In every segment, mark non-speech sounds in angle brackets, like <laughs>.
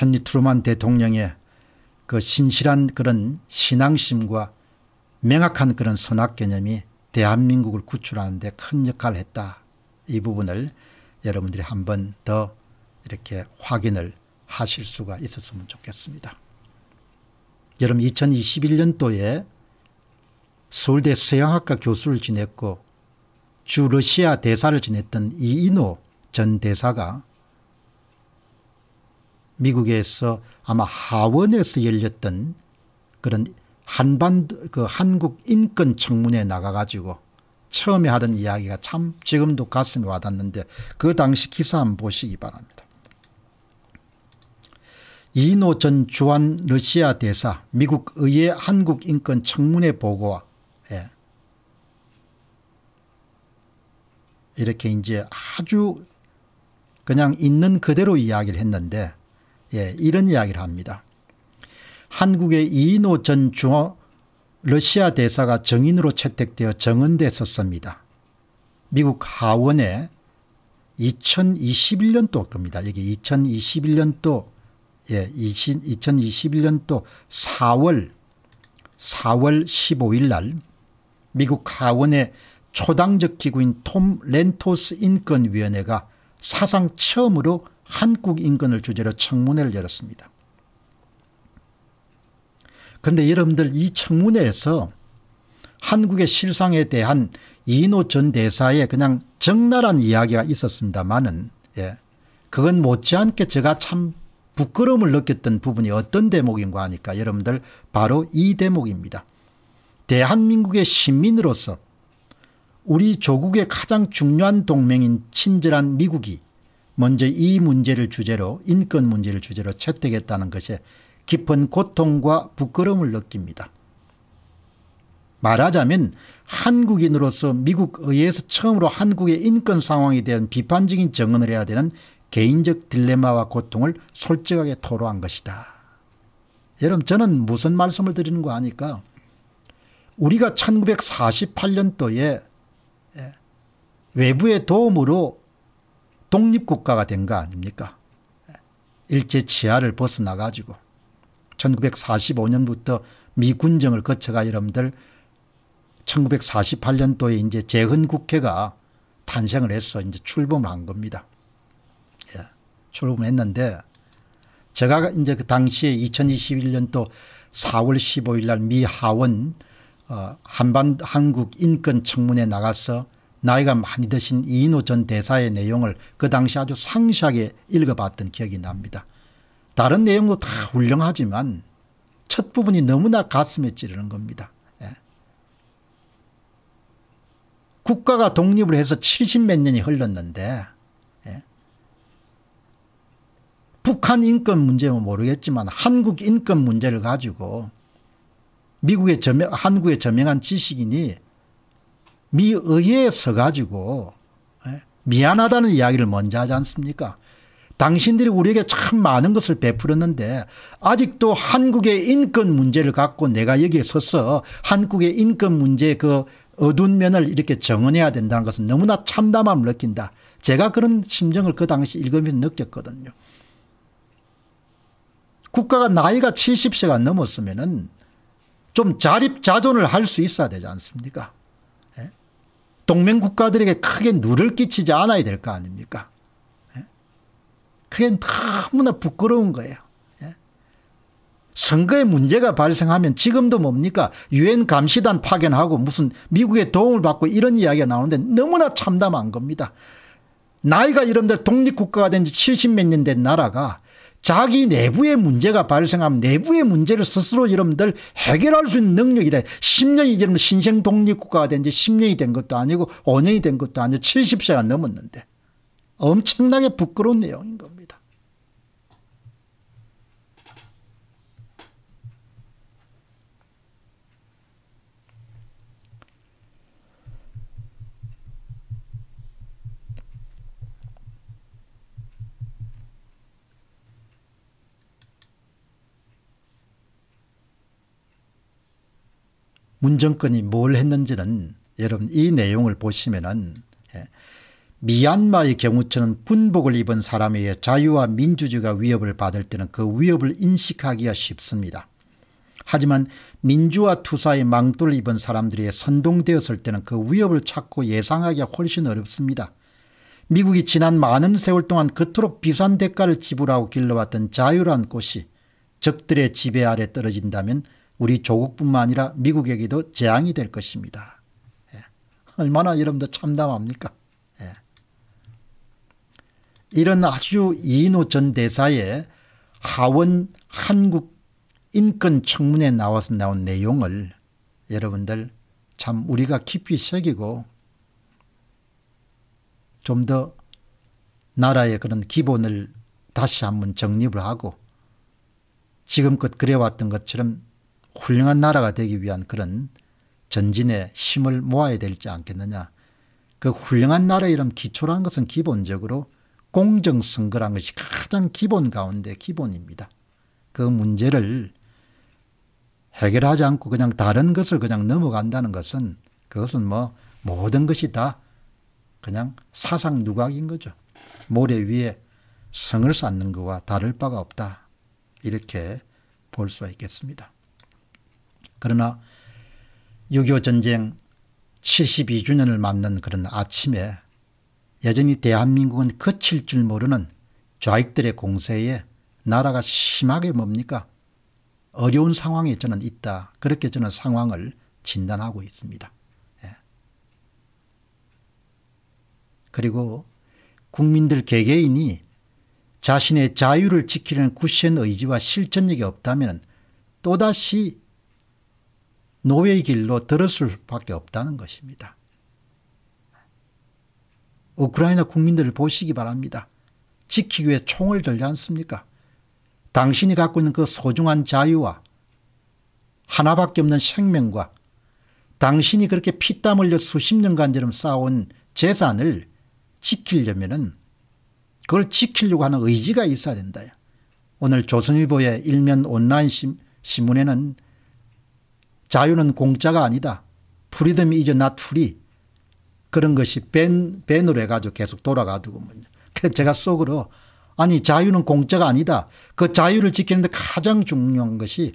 헨리 트루만 대통령의 그 신실한 그런 신앙심과 명확한 그런 선악 개념이 대한민국을 구출하는데 큰 역할을 했다. 이 부분을 여러분들이 한 번 더 이렇게 확인을 하실 수가 있었으면 좋겠습니다. 여러분 2021년도에 서울대 서양학과 교수를 지냈고 주 러시아 대사를 지냈던 이인호 전 대사가 미국에서 아마 하원에서 열렸던 그런 한반 그 한국 인권 청문회 나가 가지고 처음에 하던 이야기가 참 지금도 가슴에 와닿는데 그 당시 기사 한번 보시기 바랍니다. 이노 전 주한 러시아 대사 미국 의회 한국 인권 청문회 보고와 예. 이렇게 이제 아주 그냥 있는 그대로 이야기를 했는데 예, 이런 이야기를 합니다. 한국의 이인호 전 중앙 러시아 대사가 정인으로 채택되어 정언됐었습니다. 미국 하원에 2021년도 겁니다. 여기 2021년도 예, 20, 2 1년도 4월 4월 15일 날 미국 하원의 초당적 기구인 톰 렌토스 인권위원회가 사상 처음으로 한국 인권을 주제로 청문회를 열었습니다. 그런데 여러분들 이 청문회에서 한국의 실상에 대한 이인전 대사의 그냥 적나란 이야기가 있었습니다만은 예. 그건 못지않게 제가 참 부끄러움을 느꼈던 부분이 어떤 대목인가 하니까 여러분들 바로 이 대목입니다. 대한민국의 시민으로서 우리 조국의 가장 중요한 동맹인 친절한 미국이 먼저 이 문제를 주제로 인권 문제를 주제로 채택했다는 것에 깊은 고통과 부끄러움을 느낍니다. 말하자면 한국인으로서 미국 의회에서 처음으로 한국의 인권 상황에 대한 비판적인 정언을 해야 되는 개인적 딜레마와 고통을 솔직하게 토로한 것이다. 여러분 저는 무슨 말씀을 드리는 거 아니까 우리가 1948년도에 예, 외부의 도움으로 독립국가가 된 거 아닙니까? 일제 치하를 벗어나 가지고 1945년부터 미군정을 거쳐가 여러분들 1948년도에 이제 재헌국회가 탄생을 해서 이제 출범을 한 겁니다. 예, 출범했는데 제가 이제 그 당시에 2021년도 4월 15일 날 미 하원 어, 한반 한국 인권 청문회 나가서 나이가 많이 드신 이인호 전 대사의 내용을 그 당시 아주 상시하게 읽어봤던 기억이 납니다. 다른 내용도 다 훌륭하지만 첫 부분이 너무나 가슴에 찌르는 겁니다. 예. 국가가 독립을 해서 70 몇 년이 흘렀는데 예. 북한 인권 문제는 모르겠지만 한국 인권 문제를 가지고 미국의 저명, 한국의 저명한 지식인이 미의회에 서가지고 예, 미안하다는 이야기를 먼저 하지 않습니까? 당신들이 우리에게 참 많은 것을 베풀었는데 아직도 한국의 인권 문제를 갖고 내가 여기에 서서 한국의 인권 문제 그 어두운 면을 이렇게 정언해야 된다는 것은 너무나 참담함을 느낀다. 제가 그런 심정을 그 당시 읽으면서 느꼈거든요. 국가가 나이가 70세가 넘었으면좀 자립자존을 할 수 있어야 되지 않습니까? 동맹 국가들에게 크게 누를 끼치지 않아야 될 거 아닙니까? 예? 그게 너무나 부끄러운 거예요. 예? 선거에 문제가 발생하면 지금도 뭡니까? 유엔 감시단 파견하고 무슨 미국의 도움을 받고 이런 이야기가 나오는데 너무나 참담한 겁니다. 나이가 이런들 독립국가가 된 지 70 몇 년 된 나라가 자기 내부의 문제가 발생하면 내부의 문제를 스스로 여러분들 해결할 수 있는 능력이 돼. 10년이 여러 뭐 신생 독립국가가 된 지 10년이 된 것도 아니고 5년이 된 것도 아니고 70세가 넘었는데 엄청나게 부끄러운 내용인 겁니다. 문정권이 뭘 했는지는 여러분 이 내용을 보시면은 예, 미얀마의 경우처럼 군복을 입은 사람에게 자유와 민주주의가 위협을 받을 때는 그 위협을 인식하기가 쉽습니다. 하지만 민주화 투사의 망토를 입은 사람들이 선동되었을 때는 그 위협을 찾고 예상하기가 훨씬 어렵습니다. 미국이 지난 많은 세월 동안 그토록 비싼 대가를 지불하고 길러왔던 자유란 꽃이 적들의 지배 아래 떨어진다면 우리 조국뿐만 아니라 미국에게도 재앙이 될 것입니다. 예. 얼마나 여러분들 참담합니까? 예. 이런 아주 이인호 전 대사의 하원 한국 인권 청문회 나와서 나온 내용을 여러분들 참 우리가 깊이 새기고 좀 더 나라의 그런 기본을 다시 한번 정립을 하고 지금껏 그래왔던 것처럼 훌륭한 나라가 되기 위한 그런 전진의 힘을 모아야 되지 않겠느냐. 그 훌륭한 나라 이름 기초라는 것은 기본적으로 공정선거란 것이 가장 기본 가운데 기본입니다. 그 문제를 해결하지 않고 그냥 다른 것을 그냥 넘어간다는 것은 그것은 뭐 모든 것이 다 그냥 사상 누각인 거죠. 모래 위에 성을 쌓는 것과 다를 바가 없다. 이렇게 볼 수가 있겠습니다. 그러나 6.25 전쟁 72주년을 맞는 그런 아침에 여전히 대한민국은 거칠 줄 모르는 좌익들의 공세에 나라가 심하게 뭡니까? 어려운 상황에 저는 있다. 그렇게 저는 상황을 진단하고 있습니다. 예. 그리고 국민들 개개인이 자신의 자유를 지키려는 굳센 의지와 실천력이 없다면 또다시 노예의 길로 들었을 수밖에 없다는 것입니다. 우크라이나 국민들을 보시기 바랍니다. 지키기 위해 총을 들지 않습니까? 당신이 갖고 있는 그 소중한 자유와 하나밖에 없는 생명과 당신이 그렇게 피땀 흘려 수십 년간처럼 쌓아온 재산을 지키려면 그걸 지키려고 하는 의지가 있어야 된다. 오늘 조선일보의 일면 온라인 신문에는 자유는 공짜가 아니다. 프리덤이 이제 낫 프리. 그런 것이 밴, 밴으로 해가지고 계속 돌아가더군요. 그래서 제가 속으로 아니 자유는 공짜가 아니다. 그 자유를 지키는데 가장 중요한 것이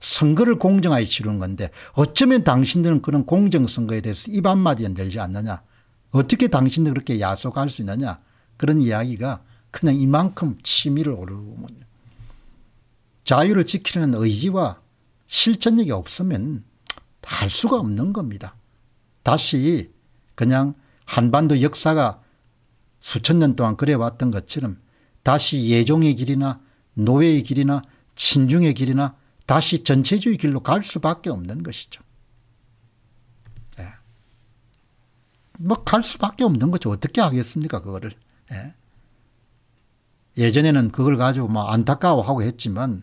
선거를 공정하게 치르는 건데 어쩌면 당신들은 그런 공정선거에 대해서 입 한마디 는 내지 않느냐. 어떻게 당신들 그렇게 야속할 수 있느냐. 그런 이야기가 그냥 이만큼 치밀을 오르고 자유를 지키려는 의지와 실천력이 없으면 할 수가 없는 겁니다. 다시 그냥 한반도 역사가 수천 년 동안 그래왔던 것처럼 다시 예종의 길이나 노예의 길이나 친중의 길이나 다시 전체주의 길로 갈 수밖에 없는 것이죠. 예. 뭐갈 수밖에 없는 거죠. 어떻게 하겠습니까 그거를. 예. 예전에는 그걸 가지고 뭐 안타까워하고 했지만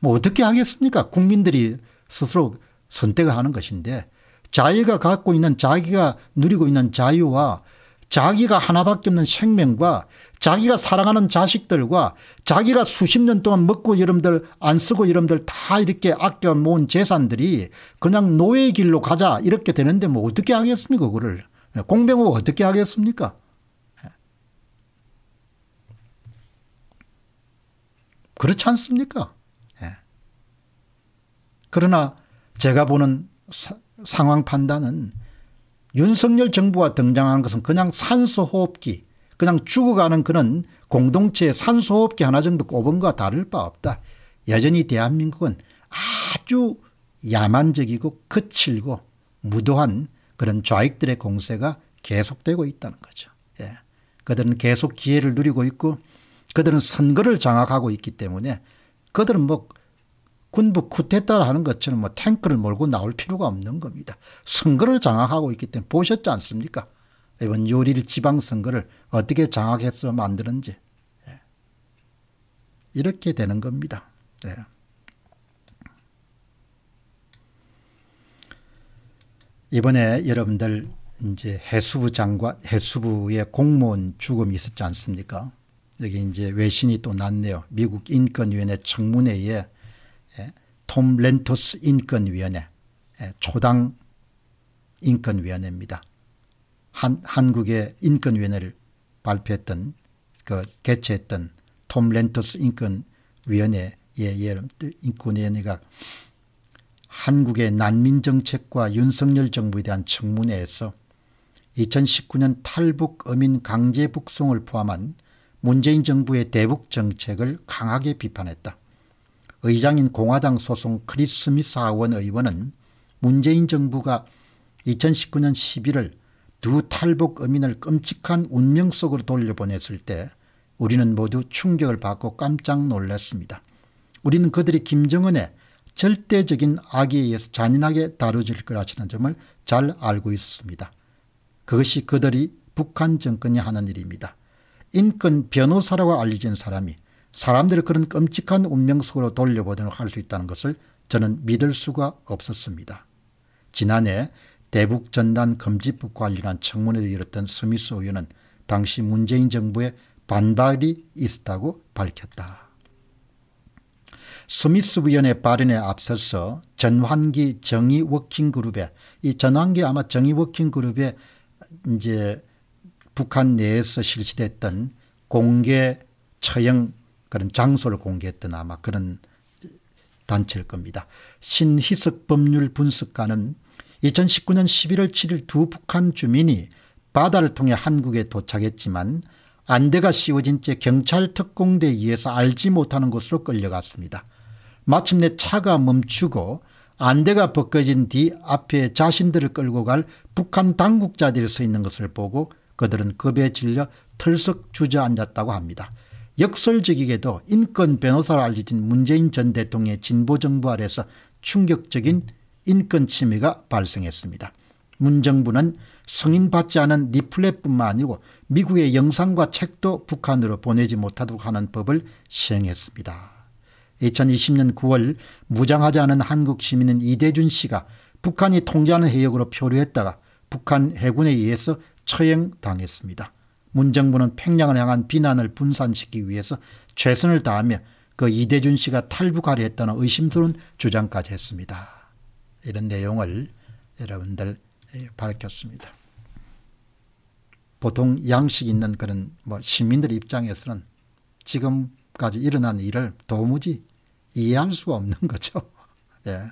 뭐 어떻게 하겠습니까? 국민들이 스스로 선택하는 것인데 자기가 갖고 있는 자기가 누리고 있는 자유와 자기가 하나밖에 없는 생명과 자기가 사랑하는 자식들과 자기가 수십 년 동안 먹고 여러분들 안 쓰고 여러분들 다 이렇게 아껴 모은 재산들이 그냥 노예 길로 가자 이렇게 되는데 뭐 어떻게 하겠습니까 그거 공병호 어떻게 하겠습니까 그렇지 않습니까 그러나 제가 보는 사, 상황 판단은 윤석열 정부가 등장하는 것은 그냥 산소호흡기 그냥 죽어가는 그런 공동체의 산소호흡기 하나 정도 꼽은 것과 다를 바 없다. 여전히 대한민국은 아주 야만적이고 거칠고 무도한 그런 좌익들의 공세가 계속되고 있다는 거죠. 예. 그들은 계속 기회를 누리고 있고 그들은 선거를 장악하고 있기 때문에 그들은 뭐 군부 쿠데타라는 것처럼 뭐 탱크를 몰고 나올 필요가 없는 겁니다. 선거를 장악하고 있기 때문에 보셨지 않습니까? 이번 6일 지방선거를 어떻게 장악해서 만드는지. 예. 이렇게 되는 겁니다. 예. 이번에 여러분들 이제 해수부 장관, 해수부의 공무원 죽음이 있었지 않습니까? 여기 이제 외신이 또 났네요. 미국 인권위원회 청문회에 예? 톰 렌토스 인권위원회 예, 초당 인권위원회입니다. 한, 한국의 인권위원회를 발표했던 그 개최했던 톰 렌토스 인권위원회의 인권위원회가 한국의 난민정책과 윤석열 정부에 대한 청문회에서 2019년 탈북 어민 강제 북송을 포함한 문재인 정부의 대북 정책을 강하게 비판했다. 의장인 공화당 소송 크리스 미사원 의원은 문재인 정부가 2019년 11월 두 탈북 어민을 끔찍한 운명 속으로 돌려보냈을 때 우리는 모두 충격을 받고 깜짝 놀랐습니다. 우리는 그들이 김정은의 절대적인 악에 의해서 잔인하게 다루질 거라는 점을 잘 알고 있었습니다. 그것이 그들이 북한 정권이 하는 일입니다. 인권 변호사라고 알려진 사람이 사람들을 그런 끔찍한 운명 속으로 돌려보내도록 할 수 있다는 것을 저는 믿을 수가 없었습니다. 지난해 대북전단 금지법 관련한 청문회도 열었던 스미스 의원은 당시 문재인 정부의 반발이 있었다고 밝혔다. 스미스 의원의 발언에 앞서서 전환기 정의 워킹그룹에 이 전환기 아마 정의 워킹그룹에 이제 북한 내에서 실시됐던 공개 처형 그런 장소를 공개했던 아마 그런 단체일 겁니다. 신희석 법률 분석가는 2019년 11월 7일 두 북한 주민이 바다를 통해 한국에 도착했지만 안대가 씌워진 채 경찰 특공대에 의해서 알지 못하는 곳으로 끌려갔습니다. 마침내 차가 멈추고 안대가 벗겨진 뒤 앞에 자신들을 끌고 갈 북한 당국자들이 서 있는 것을 보고 그들은 겁에 질려 털썩 주저앉았다고 합니다. 역설적이게도 인권 변호사로 알려진 문재인 전 대통령의 진보 정부 아래서 충격적인 인권 침해가 발생했습니다. 문 정부는 승인받지 않은 리플렛뿐만 아니고 미국의 영상과 책도 북한으로 보내지 못하도록 하는 법을 시행했습니다. 2020년 9월 무장하지 않은 한국 시민인 이대준 씨가 북한이 통제하는 해역으로 표류했다가 북한 해군에 의해서 처형당했습니다. 문 정부는 평양을 향한 비난을 분산시키기 위해서 최선을 다하며 그 이대준 씨가 탈북하려 했다는 의심스러운 주장까지 했습니다. 이런 내용을 여러분들 예, 밝혔습니다. 보통 양식 있는 그런 뭐 시민들 입장에서는 지금까지 일어난 일을 도무지 이해할 수가 없는 <laughs> 거죠. 예.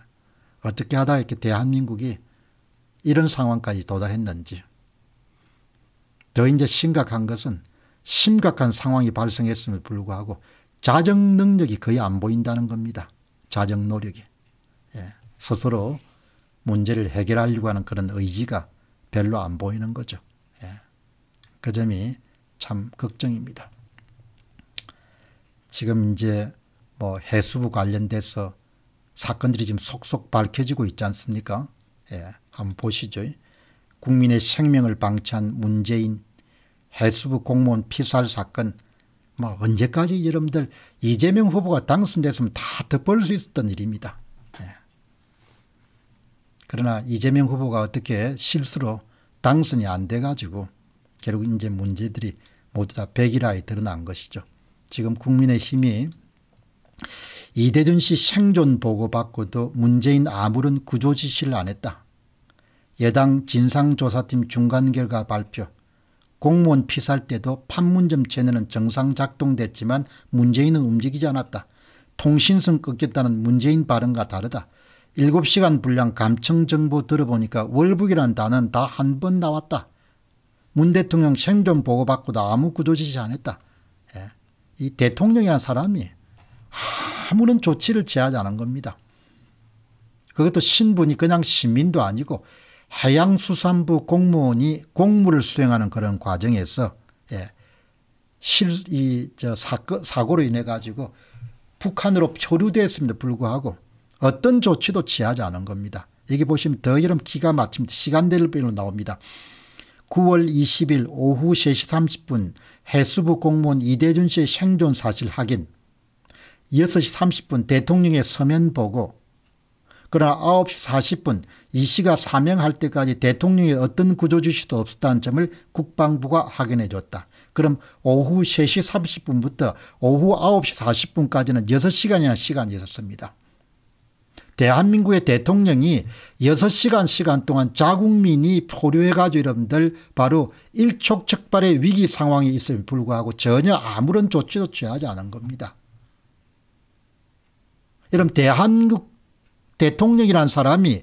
어떻게 하다 이렇게 대한민국이 이런 상황까지 도달했는지 더 이제 심각한 것은 심각한 상황이 발생했음을 불구하고 자정 능력이 거의 안 보인다는 겁니다. 자정 노력이. 예. 스스로 문제를 해결하려고 하는 그런 의지가 별로 안 보이는 거죠. 예. 그 점이 참 걱정입니다. 지금 이제 뭐 해수부 관련돼서 사건들이 지금 속속 밝혀지고 있지 않습니까? 예. 한번 보시죠. 국민의 생명을 방치한 문재인 해수부 공무원 피살 사건 뭐 언제까지 여러분들 이재명 후보가 당선됐으면 다 덮을 수 있었던 일입니다. 예. 그러나 이재명 후보가 어떻게 실수로 당선이 안 돼가지고 결국 이제 문제들이 모두 다 백일화에 드러난 것이죠. 지금 국민의힘이 이대준 씨 생존 보고받고도 문재인 아무런 구조 지시를 안 했다. 여당 진상조사팀 중간 결과 발표 공무원 피살 때도 판문점 체내는 정상 작동됐지만 문재인은 움직이지 않았다. 통신선 끊겠다는 문재인 발언과 다르다. 7시간 분량 감청 정보 들어보니까 월북이란 단어는 다 한 번 나왔다. 문 대통령 생존 보고받고도 아무 구조 지시 안 했다. 예. 이 대통령이란 사람이 아무런 조치를 취하지 않은 겁니다. 그것도 신분이 그냥 시민도 아니고 해양수산부 공무원이 공무를 수행하는 그런 과정에서 예, 실이저 사고, 로 인해 가지고 북한으로 표류됐음에도 불구하고 어떤 조치도 취하지 않은 겁니다. 여기 보시면 더 여름 기가 막힙니다. 시간대별로 나옵니다. 9월 20일 오후 3시 30분 해수부 공무원 이대준 씨의 생존 사실 확인 6시 30분 대통령의 서면 보고 그러나 9시 40분 이 씨가 사명할 때까지 대통령의 어떤 구조 지시도 없었다는 점을 국방부가 확인해 줬다. 그럼 오후 3시 30분부터 오후 9시 40분까지는 6시간이나 시간이 있었습니다. 대한민국의 대통령이 6시간 시간 동안 자국민이 포류해가지고 여러분들 바로 일촉즉발의 위기 상황이 있음에 불구하고 전혀 아무런 조치도 취하지 않은 겁니다. 여러분 대한민국 대통령이란 사람이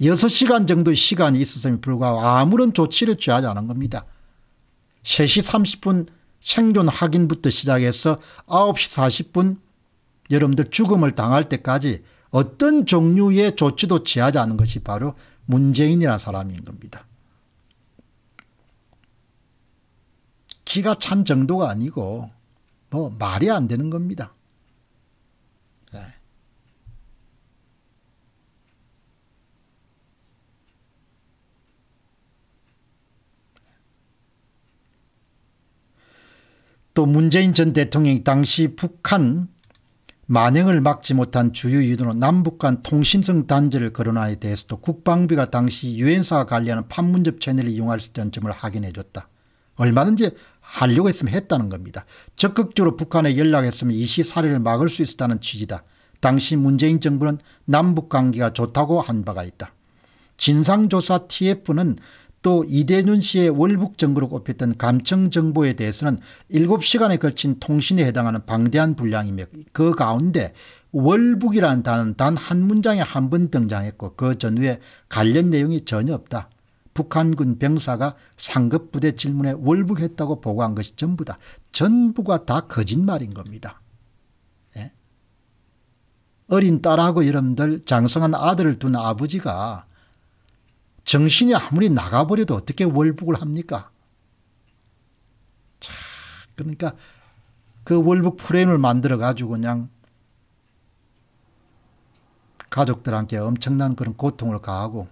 6시간 정도의 시간이 있었음에 불구하고 아무런 조치를 취하지 않은 겁니다. 3시 30분 생존 확인부터 시작해서 9시 40분 여러분들 죽음을 당할 때까지 어떤 종류의 조치도 취하지 않은 것이 바로 문재인이라는 사람인 겁니다. 기가 찬 정도가 아니고 뭐 말이 안 되는 겁니다. 또 문재인 전 대통령이 당시 북한 만행을 막지 못한 주요 이유로 남북 간 통신성 단절을 거론하에 대해서도 국방비가 당시 유엔사와 관리하는 판문점 채널을 이용할 수 있다는 점을 확인해 줬다. 얼마든지 하려고 했으면 했다는 겁니다. 적극적으로 북한에 연락했으면 이 시 사례를 막을 수 있었다는 취지다. 당시 문재인 정부는 남북 관계가 좋다고 한 바가 있다. 진상조사 TF는 또이대눈 씨의 월북 정부로 꼽혔던 감청 정보에 대해서는 7시간에 걸친 통신에 해당하는 방대한 분량이며 그 가운데 월북이라는 단어는 단 한 문장에 한 번 등장했고 그 전후에 관련 내용이 전혀 없다. 북한군 병사가 상급 부대 질문에 월북했다고 보고한 것이 전부다. 전부가 다 거짓말인 겁니다. 예? 어린 딸하고 여러분들 장성한 아들을 둔 아버지가 정신이 아무리 나가버려도 어떻게 월북을 합니까? 자, 그러니까 그 월북 프레임을 만들어 가지고 그냥 가족들한테 엄청난 그런 고통을 가하고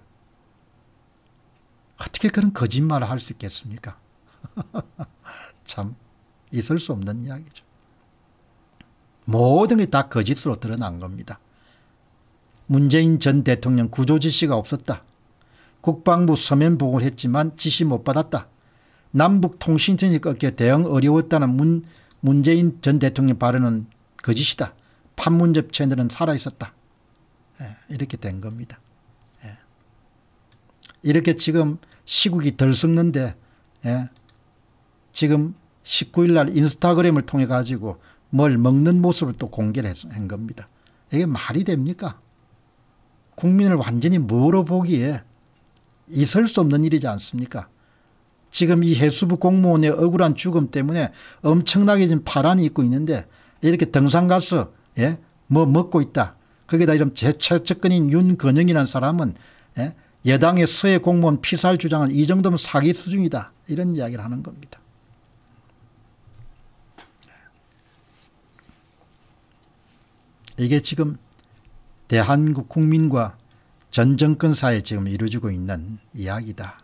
어떻게 그런 거짓말을 할 수 있겠습니까? <laughs> 참 있을 수 없는 이야기죠. 모든 게 다 거짓으로 드러난 겁니다. 문재인 전 대통령 구조 지시가 없었다. 국방부 서면 보고를 했지만 지시 못 받았다. 남북통신선이 끊겨 대응 어려웠다는 문, 문재인 전 대통령 발언은 거짓이다. 판문점 채널은 살아있었다. 예, 이렇게 된 겁니다. 예. 이렇게 지금 시국이 덜 썩는데 예, 지금 19일 날 인스타그램을 통해 가지고 뭘 먹는 모습을 또 공개를 한 겁니다. 이게 말이 됩니까? 국민을 완전히 멀어보기에 있을 수 없는 일이지 않습니까? 지금 이 해수부 공무원의 억울한 죽음 때문에 엄청나게 지금 파란이 있고 있는데 이렇게 등산 가서 예? 뭐 먹고 있다. 거기다 이런 재채측근인 윤건영이라는 사람은 예? 여당의 서해 공무원 피살 주장은 이 정도면 사기 수준이다. 이런 이야기를 하는 겁니다. 이게 지금 대한국 국민과 전 정권사에 지금 이루어지고 있는 이야기다.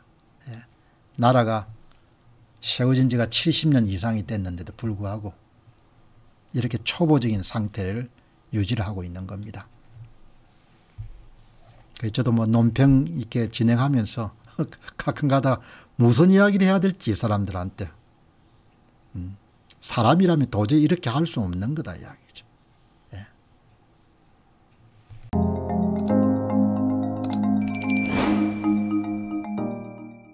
예. 나라가 세워진 지가 70년 이상이 됐는데도 불구하고 이렇게 초보적인 상태를 유지를 하고 있는 겁니다. 그 저도 뭐 논평 있게 진행하면서 <laughs> 가끔가다 무슨 이야기를 해야 될지 사람들한테 음, 사람이라면 도저히 이렇게 할 수 없는 거다 이야기.